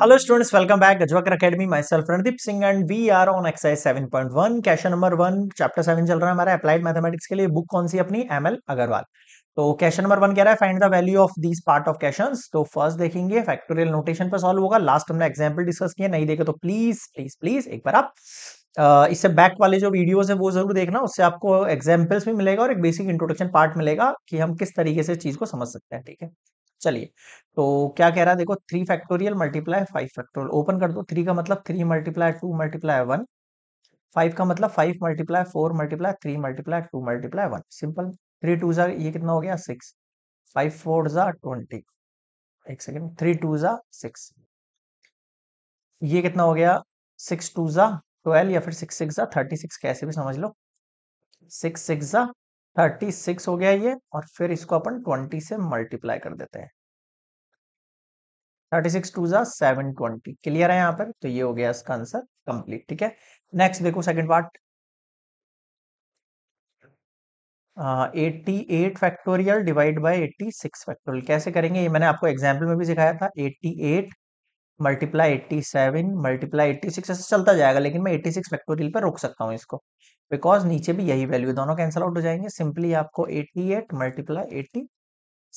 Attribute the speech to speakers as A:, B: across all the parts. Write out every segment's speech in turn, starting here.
A: Hello students, welcome back Gajwakar Academy. Myself Randeep Singh and we are on exercise 7.1. Question number one chapter seven चल रहा है हमारा applied mathematics के लिए book कौन सी अपनी एम एल अग्रवाल तो क्वेश्चन नंबर वन कह रहा है find the value of this part of question तो फर्स्ट देखेंगे फैक्टोरियल नोटेशन पर सॉल्व होगा लास्ट हमने एग्जाम्पल डिस्कस किया नहीं देखे तो प्लीज प्लीज प्लीज एक बार आप Uh, इससे बैक वाले जो वीडियोस है वो जरूर देखना उससे आपको एग्जाम्पल्स भी मिलेगा और एक बेसिक इंट्रोडक्शन पार्ट मिलेगा कि हम किस तरीके से चीज को समझ सकते हैं ठीक है चलिए तो क्या कह रहा है देखो three factorial multiply five factorial open कर दो थ्री का मतलब three multiply two multiply one five का मतलब five multiply four multiply three multiply two multiply one simple three two जा ये कितना हो गया सिक्स फाइव फोर जा ट्वेंटी एक सेकेंड थ्री टू जा सिक्स ये कितना हो गया सिक्स टू जा ट्वेल्व या फिर सिक्स सिक्स जा थर्टी सिक्स कैसे भी समझ लो सिक्स सिक्स जा थर्टी सिक्स हो गया ये और फिर इसको अपन ट्वेंटी से मल्टीप्लाई कर देते हैं thirty six two seven twenty clear है यहां पर तो ये हो गया इसका आंसर कंप्लीट ठीक है नेक्स्ट देखो second part eighty eight factorial divide by eighty six factorial कैसे करेंगे ये मैंने आपको एग्जाम्पल में भी सिखाया था eighty eight multiply eighty seven multiply eighty six ऐसे चलता जाएगा लेकिन मैं एट्टी सिक्स फैक्टोरियल पर रोक सकता हूँ इसको बिकॉज नीचे भी यही वैल्यू दोनों कैंसिल आउट हो जाएंगे सिंपली आपको eighty eight multiply eighty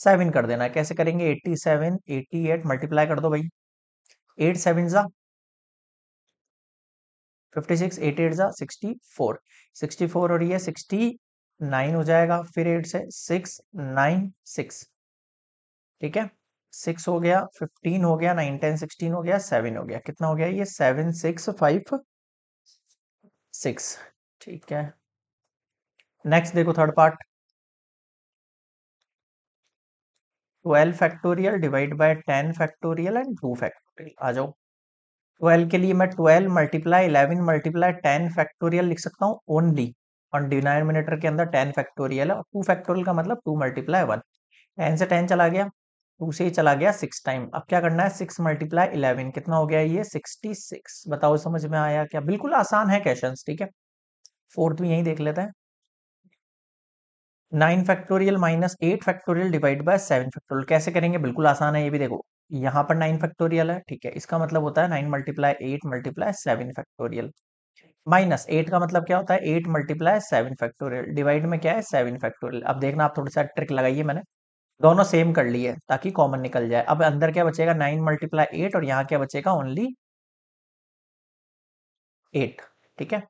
A: seven कर देना है कैसे करेंगे eighty seven eighty eight multiply कर दो भाई एट सेवन ज़ा फिफ्टी सिक्स एट एट ज़ा सिक्सटी फोर सिक्सटी फोर और ये सिक्सटी नाइन हो जाएगा फिर एट से सिक्स नाइन सिक्स ठीक है सिक्स हो गया फिफ्टीन हो गया नाइन टेन सिक्सटीन हो गया सेवन हो गया कितना हो गया ये सेवन सिक्स फाइव सिक्स ठीक है नेक्स्ट देखो third part twelve factorial divide by ten factorial and two factorial आ जाओ ट्वेल्व के लिए मैं twelve multiply eleven multiply ten factorial लिख सकता हूँ ओनली और डिनाइनमिनेटर के अंदर टेन फैक्टोरियल है और टू फैक्टोरियल का मतलब टू मल्टीप्लाई वन टेन से टेन चला गया टू तो से चला गया सिक्स टाइम अब क्या करना है सिक्स मल्टीप्लाई इलेवन कितना हो गया ये सिक्सटी सिक्स बताओ समझ में आया क्या बिल्कुल आसान है क्वेश्चन ठीक है फोर्थ भी यही देख लेते हैं nine factorial minus eight factorial divide by seven factorial कैसे करेंगे बिल्कुल आसान है ये भी देखो यहाँ पर नाइन फैक्टोरियल है ठीक है इसका मतलब होता है nine multiply eight multiply seven factorial minus eight का मतलब क्या होता है eight multiply seven factorial divide में क्या है सेवन फैक्टोरियल अब देखना आप थोड़ा सा ट्रिक लगाइए मैंने दोनों सेम कर लिए ताकि कॉमन निकल जाए अब अंदर क्या बचेगा नाइन मल्टीप्लाई एट और यहाँ क्या बचेगा ओनली एट ठीक है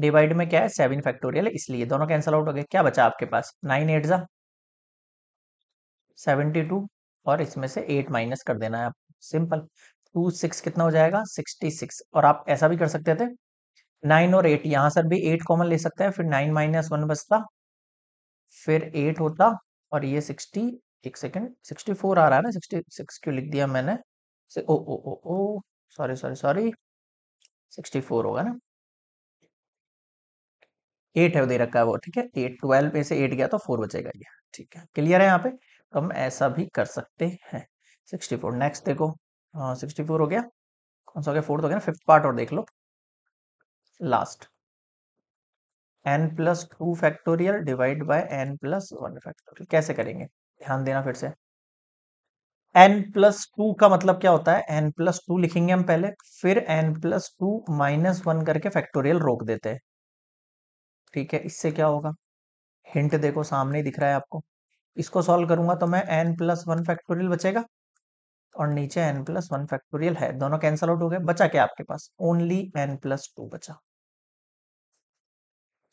A: डिवाइड में क्या है सेवन फैक्टोरियल इसलिए दोनों कैंसिल आउट हो गए क्या बचा आपके पास नाइन एट जा सेवेंटी टू और इसमें से एट माइनस कर देना है आपको सिंपल टू सिक्स कितना हो जाएगा सिक्सटी सिक्स और आप ऐसा भी कर सकते थे नाइन और एट यहां सर भी एट कॉमन ले सकते हैं फिर नाइन माइनस वन बचता फिर एट होता और ये सिक्सटी एक सेकेंड सिक्सटी फोर आ रहा है ना सिक्सटी सिक्स क्यों लिख दिया मैंने से, ओ ओ ओ ओ sorry sorry sorry sixty four होगा ना एट है दे रखा है वो ठीक है एट ट्वेल्व में से एट गया तो फोर बचेगा ये ठीक है क्लियर है यहाँ पे तो हम ऐसा भी कर सकते हैं सिक्सटी फोर नेक्स्ट देखो सिक्सटी हाँ, फोर हो गया कौन सा हो गया फोर्थ हो गया ना फिफ्थ पार्ट और देख लो last n plus two factorial divide by n plus one factorial कैसे करेंगे ध्यान देना फिर से एन प्लस टू का मतलब क्या होता है एन प्लस टू लिखेंगे हम पहले फिर n plus two minus one करके फैक्टोरियल रोक देते हैं ठीक है इससे क्या होगा हिंट देखो सामने दिख रहा है आपको इसको सॉल्व करूंगा तो मैं एन प्लस वन फैक्टोरियल बचेगा और नीचे एन प्लस वन फैक्टोरियल है दोनों कैंसल आउट हो गए बचा क्या आपके पास ओनली एन प्लस टू बचा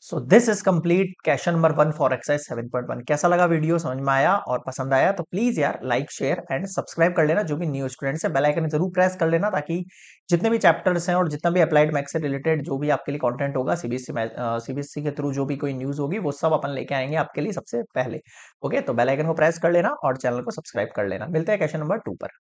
A: so this is complete question number one for exercise seven point one कैसा लगा वीडियो समझ में आया और पसंद आया तो प्लीज यार लाइक शेयर एंड सब्सक्राइब कर लेना जो भी न्यू स्टूडेंट्स है बेलाइकन जरूर प्रेस कर लेना ताकि जितने भी चैप्टर्स हैं और जितना भी अप्लाइड मैथ से रिलेटेड जो भी आपके लिए कॉन्टेंट होगा सीबीएसई सीबीएसई के थ्रू जो भी कोई न्यूज होगी वो सब अपन लेके आएंगे आपके लिए सबसे पहले ओके तो बेलाइकन को प्रेस कर लेना और चैनल को सब्सक्राइब कर लेना मिलते हैं क्वेश्चन नंबर टू पर